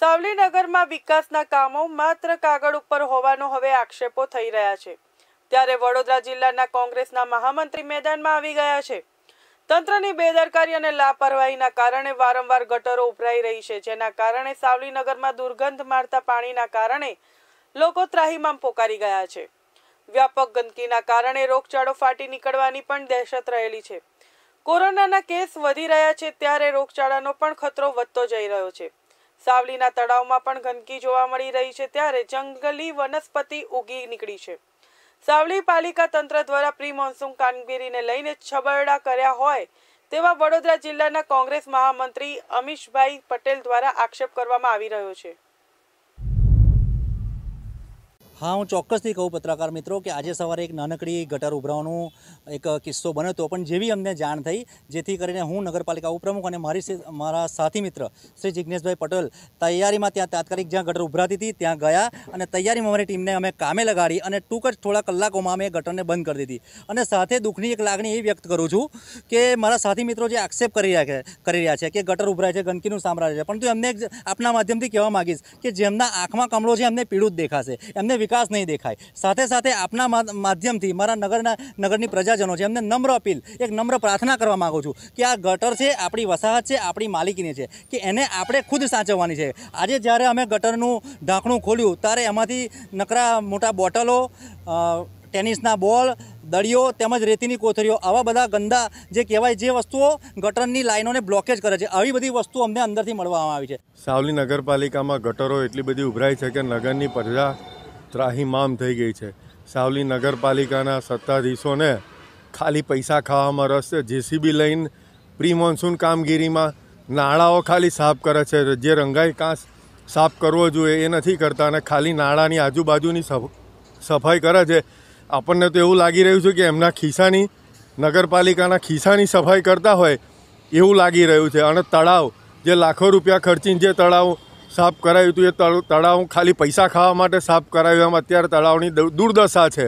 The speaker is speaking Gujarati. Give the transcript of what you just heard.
સાવલીનગરમાં વિકાસના કામો માત્ર કાગળ ઉપર હોવાનો હવે આક્ષેપો થઈ રહ્યા છે ત્યારે વડોદરા જિલ્લાના કોંગ્રેસના મહામંત્રી મેદાનમાં આવી ગયા છે તંત્રની બેદરકારી અને લાપરવાહીના કારણે વારંવાર ગટરો ઉભરાઈ રહી છે જેના કારણે સાવલીનગરમાં દુર્ગંધ મારતા પાણીના કારણે લોકો ત્રાહીમામ પોકારી ગયા છે વ્યાપક ગંદકીના કારણે રોગચાળો ફાટી નીકળવાની પણ દહેશત રહેલી છે કોરોનાના કેસ વધી રહ્યા છે ત્યારે રોગચાળાનો પણ ખતરો વધતો જઈ રહ્યો છે સાવલીના તળાવમાં પણ ગંદકી જોવા મળી રહી છે ત્યારે જંગલી વનસ્પતિ ઉગી નીકળી છે સાવલી પાલિકા તંત્ર દ્વારા પ્રી મોન્સૂન કામગીરીને લઈને છબરડા કર્યા હોય તેવા વડોદરા જિલ્લાના કોંગ્રેસ મહામંત્રી અમીશભાઈ પટેલ દ્વારા આક્ષેપ કરવામાં આવી રહ્યો છે હા હું ચોક્કસથી કહું પત્રકાર મિત્રો કે આજે સવારે એક નાનકડી ગટર ઉભરાવાનું એક કિસ્સો બન્યો હતો પણ જેવી અમને જાણ થઈ જેથી કરીને હું નગરપાલિકા ઉપપ્રમુખ અને મારી મારા સાથી મિત્ર શ્રી જિજ્ઞેશભાઈ પટેલ તૈયારીમાં ત્યાં તાત્કાલિક જ્યાં ગટર ઉભરાતી હતી ત્યાં ગયા અને તૈયારીમાં અમારી ટીમને અમે કામે લગાડી અને ટૂંક જ થોડા કલાકોમાં અમે ગટરને બંધ કરી દીધી અને સાથે દુઃખની એક લાગણી એ વ્યક્ત કરું છું કે મારા સાથી મિત્રો જે આક્ષેપ કરી રહ્યા છે કરી રહ્યા છે કે ગટર ઉભરાય છે ગંદકીનું સામ્રાજ્ય છે પણ તું એમને આપના માધ્યમથી કહેવા માગીશ કે જેમના આંખમાં કમળો છે એમને પીળું જ દેખાશે એમને વિકાસ નહીં દેખાય સાથે સાથે આપના માધ્યમથી મારા નગરના નગરની પ્રજાજનો છે એમને નમ્ર અપીલ એક નમ્ર પ્રાર્થના કરવા માગું છું કે આ ગટર છે આપણી વસાહત છે આપણી માલિકીની છે કે એને આપણે ખુદ સાચવવાની છે આજે જ્યારે અમે ગટરનું ઢાંકણું ખોલ્યું ત્યારે એમાંથી નકરા મોટા બોટલો ટેનિસના બોલ દળીઓ તેમજ રેતીની કોથળીઓ આવા બધા ગંદા જે કહેવાય જે વસ્તુઓ ગટરની લાઈનોને બ્લોકેજ કરે છે આવી બધી વસ્તુઓ અમને અંદરથી મળવામાં આવી છે સાવલી નગરપાલિકામાં ગટરો એટલી બધી ઉભરાય છે કે નગરની પ્રજા ત્રાહીમામ થઈ ગઈ છે સાવલી નગરપાલિકાના સત્તાધીશોને ખાલી પૈસા ખાવામાં રસ છે જેસીબી લઈને પ્રી મોન્સૂન કામગીરીમાં નાળાઓ ખાલી સાફ કરે છે જે રંગાઈ કાંસ સાફ કરવો જોઈએ એ નથી કરતા અને ખાલી નાળાની આજુબાજુની સફાઈ કરે છે આપણને તો એવું લાગી રહ્યું છે કે એમના ખિસ્સાની નગરપાલિકાના ખિસ્સાની સફાઈ કરતા હોય એવું લાગી રહ્યું છે અને તળાવ જે લાખો રૂપિયા ખર્ચીને જે તળાવ સાફ કરાવ્યું હતું એ તળાવ ખાલી પૈસા ખાવા માટે સાફ કરાવ્યું એમ અત્યારે તળાવની દુર્દશા છે